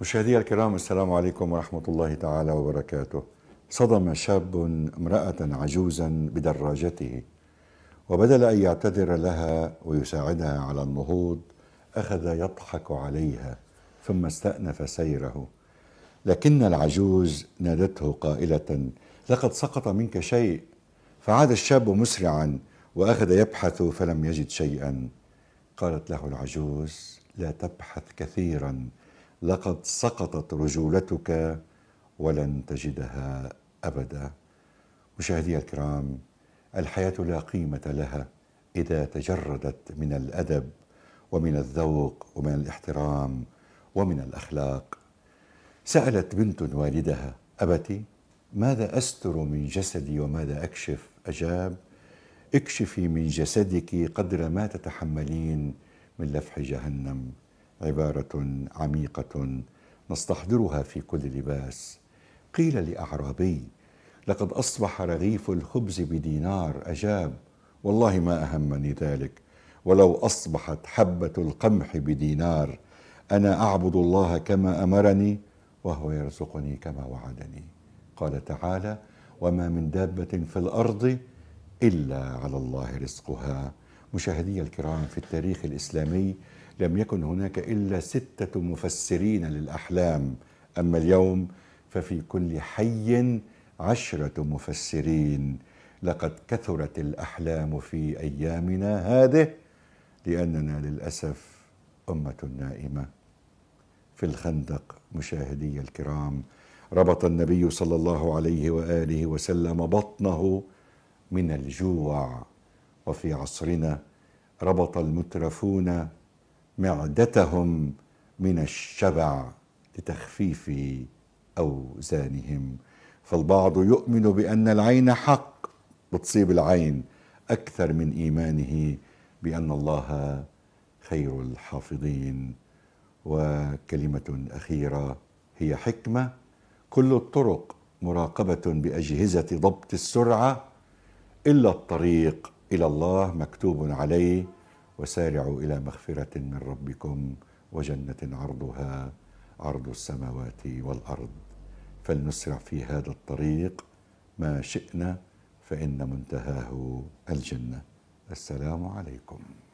مشاهدي الكرام السلام عليكم ورحمة الله تعالى وبركاته صدم شاب امرأة عجوزا بدراجته وبدل أن يعتذر لها ويساعدها على النهوض أخذ يضحك عليها ثم استأنف سيره لكن العجوز نادته قائلة لقد سقط منك شيء فعاد الشاب مسرعا وأخذ يبحث فلم يجد شيئا قالت له العجوز لا تبحث كثيرا لقد سقطت رجولتك ولن تجدها ابدا مشاهدي الكرام الحياه لا قيمه لها اذا تجردت من الادب ومن الذوق ومن الاحترام ومن الاخلاق سالت بنت والدها ابتي ماذا استر من جسدي وماذا اكشف اجاب اكشفي من جسدك قدر ما تتحملين من لفح جهنم عباره عميقه نستحضرها في كل لباس قيل لاعرابي لقد اصبح رغيف الخبز بدينار اجاب والله ما اهمني ذلك ولو اصبحت حبه القمح بدينار انا اعبد الله كما امرني وهو يرزقني كما وعدني قال تعالى وما من دابه في الارض الا على الله رزقها مشاهدي الكرام في التاريخ الإسلامي لم يكن هناك إلا ستة مفسرين للأحلام أما اليوم ففي كل حي عشرة مفسرين لقد كثرت الأحلام في أيامنا هذه لأننا للأسف أمة نائمة في الخندق مشاهدي الكرام ربط النبي صلى الله عليه وآله وسلم بطنه من الجوع وفي عصرنا ربط المترفون معدتهم من الشبع لتخفيف اوزانهم فالبعض يؤمن بان العين حق بتصيب العين اكثر من ايمانه بان الله خير الحافظين وكلمه اخيره هي حكمه كل الطرق مراقبه باجهزه ضبط السرعه الا الطريق إلى الله مكتوب عليه وسارعوا إلى مغفرة من ربكم وجنة عرضها عرض السماوات والأرض فلنسرع في هذا الطريق ما شئنا فإن منتهاه الجنة السلام عليكم